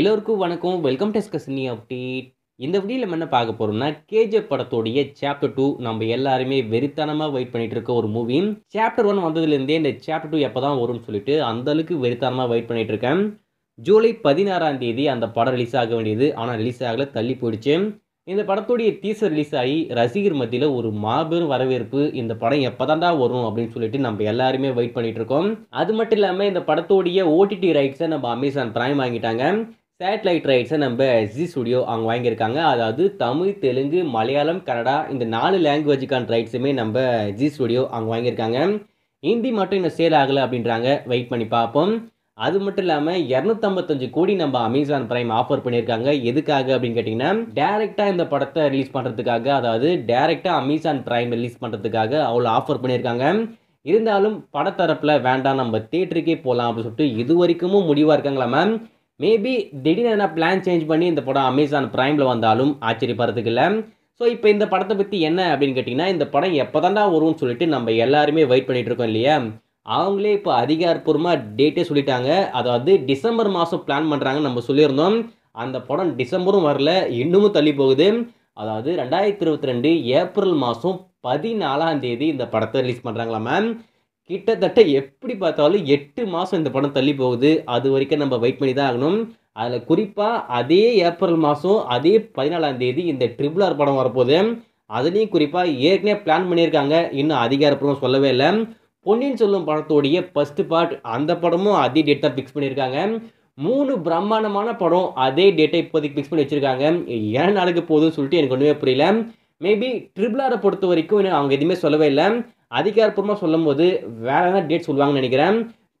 எல்லோருக்கும் வணக்கம் welcome to நீ அப்டேட் இந்த வீடியோ நம்ம என்ன பார்க்க போகிறோம்னா கேஜே படத்தோடைய சாப்டர் டூ நம்ம எல்லாருமே வெறித்தனமாக வெயிட் பண்ணிட்டு இருக்க ஒரு மூவி சாப்டர் ஒன் வந்ததுலேருந்தே இந்த சாப்டர் டூ எப்போ தான் வரும்னு சொல்லிட்டு அந்தளவுக்கு வெறித்தனமாக வெயிட் பண்ணிட்டு இருக்கேன் ஜூலை பதினாறாம் தேதி அந்த படம் ரிலீஸ் ஆக வேண்டியது ஆனால் ரிலீஸ் ஆகல தள்ளி போயிடுச்சு இந்த படத்துடைய டீசர் ரிலீஸ் ஆகி ரசிகர் மத்தியில் ஒரு மாபெரும் வரவேற்பு இந்த படம் எப்போதாண்டா வரும் அப்படின்னு சொல்லிட்டு நம்ம எல்லாருமே வெயிட் பண்ணிட்டு இருக்கோம் அது மட்டும் இல்லாமல் இந்த படத்துடைய ஓடிடி ரைட்ஸை நம்ம அமேசான் பிரைம் வாங்கிட்டாங்க சேட்டலைட் ரைட்ஸை நம்ம ஜி ஸ்டுடியோ அவங்க வாங்கியிருக்காங்க அதாவது தமிழ் தெலுங்கு மலையாளம் கன்னடா இந்த நாலு லாங்குவேஜுக்கான ரைட்ஸுமே நம்ம ஜி ஸ்டுடியோ அவங்க வாங்கியிருக்காங்க ஹிந்தி மட்டும் இன்னும் சேல் ஆகலை அப்படின்றாங்க வெயிட் பண்ணி பார்ப்போம் அது மட்டும் இல்லாமல் இரநூத்தம்பத்தஞ்சு கோடி நம்ம அமேசான் பிரைம் ஆஃபர் பண்ணியிருக்காங்க எதுக்காக அப்படின்னு கேட்டிங்கன்னா டேரெக்டாக இந்த படத்தை ரிலீஸ் பண்ணுறதுக்காக அதாவது டேரெக்டாக அமேசான் பிரைம் ரிலீஸ் பண்ணுறதுக்காக அவ்வளோ ஆஃபர் பண்ணியிருக்காங்க இருந்தாலும் படத்தரப்பில் வேண்டாம் நம்ம தேட்டருக்கே போகலாம் அப்படின்னு சொல்லிட்டு இது வரைக்கும் முடிவாக இருக்காங்களா மேம் மேபி திடீர்னு என்ன பிளான் சேஞ்ச் பண்ணி இந்த படம் அமேசான் ப்ரைமில் வந்தாலும் ஆச்சரியப்படுறதுக்கு இல்லை ஸோ இப்போ இந்த படத்தை பற்றி என்ன அப்படின்னு கேட்டிங்கன்னா இந்த படம் எப்போ தான் வரும்னு சொல்லிட்டு நம்ம எல்லாருமே வெயிட் பண்ணிகிட்டு இருக்கோம் இல்லையா அவங்களே இப்போ அதிகாரப்பூர்வமாக டேட்டே சொல்லிட்டாங்க அதாவது டிசம்பர் மாதம் பிளான் பண்ணுறாங்கன்னு நம்ம சொல்லியிருந்தோம் அந்த படம் டிசம்பரும் வரல இன்னமும் தள்ளி போகுது அதாவது ரெண்டாயிரத்தி இருபத்தி ரெண்டு ஏப்ரல் மாதம் பதினாலாம் தேதி இந்த படத்தை ரிலீஸ் பண்ணுறாங்களா மேம் கிட்டத்தட்ட எப்படி பார்த்தாலும் எட்டு மாதம் இந்த படம் தள்ளி போகுது அது வரைக்கும் நம்ம வெயிட் பண்ணி தான் ஆகணும் அதில் குறிப்பாக அதே ஏப்ரல் மாதம் அதே பதினாலாம் தேதி இந்த ட்ரிபிள் ஆர் படம் வரப்போகுது அதுலேயும் குறிப்பாக ஏற்கனவே பிளான் பண்ணியிருக்காங்க இன்னும் அதிகாரப்பூர்வம் சொல்லவே இல்லை பொன்னியின் சொல்லும் படத்தோடைய ஃபஸ்ட்டு பார்ட் அந்த படமும் அதே டேட் தான் ஃபிக்ஸ் பண்ணியிருக்காங்க மூணு பிரம்மாண்டமான படம் அதே டேட்டை இப்போதைக்கு ஃபிக்ஸ் பண்ணி வச்சுருக்காங்க ஏன் நடக்க போகுதுன்னு சொல்லிட்டு எனக்கு ஒன்றுமே புரியல மேபி ஆரை பொறுத்த வரைக்கும் அவங்க எதுவுமே சொல்லவே இல்லை அதிகாரப்பூர்வமாக சொல்லும் போது வேறு எதாவது டேட் சொல்லுவாங்கன்னு நினைக்கிறேன்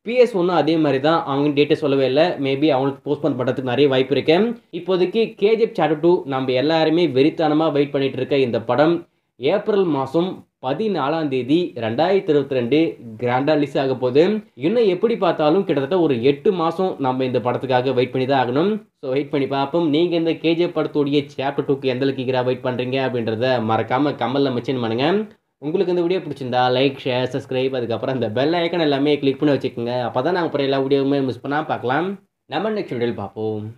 பிஎஸ் ஒன்றும் அதே மாதிரி தான் அவங்க டேட்டை சொல்லவே இல்லை மேபி அவங்களுக்கு போஸ்ட்போன் பண்ணுறதுக்கு நிறைய வாய்ப்பு இருக்கு இப்போதைக்கு கேஜிஎஃப் சாப்டர் டூ நம்ம எல்லாருமே வெறித்தனமாக வெயிட் பண்ணிட்டு இருக்க இந்த படம் ஏப்ரல் மாதம் பதினாலாம் தேதி ரெண்டாயிரத்தி இருபத்தி ரெண்டு கிராண்டா ரிலீஸ் ஆக போகுது இன்னும் எப்படி பார்த்தாலும் கிட்டத்தட்ட ஒரு எட்டு மாதம் நம்ம இந்த படத்துக்காக வெயிட் பண்ணி தான் ஆகணும் ஸோ வெயிட் பண்ணி பார்ப்போம் நீங்கள் இந்த கேஜிஎஃப் படத்துடைய சாப்டர் டூக்கு எந்த அளவுக்கு வெயிட் பண்ணுறீங்க அப்படின்றத மறக்காமல் கமலில் மென்ஷன் பண்ணுங்கள் உங்களுக்கு இந்த வீடியோ பிடிச்சிருந்தா லைக் ஷேர் சப்ஸ்கிரைப் அதுக்கப்புறம் இந்த பெல் ஐக்கன் எல்லாமே கிளிக் பண்ணி வச்சுக்கோங்க அப்போ தான் நாங்கள் அப்புறம் எல்லா வீடியோவுமே மிஸ் பண்ணால் பார்க்கலாம் நம்ம நெக்ஸ்ட் வீடியோவில் பார்ப்போம்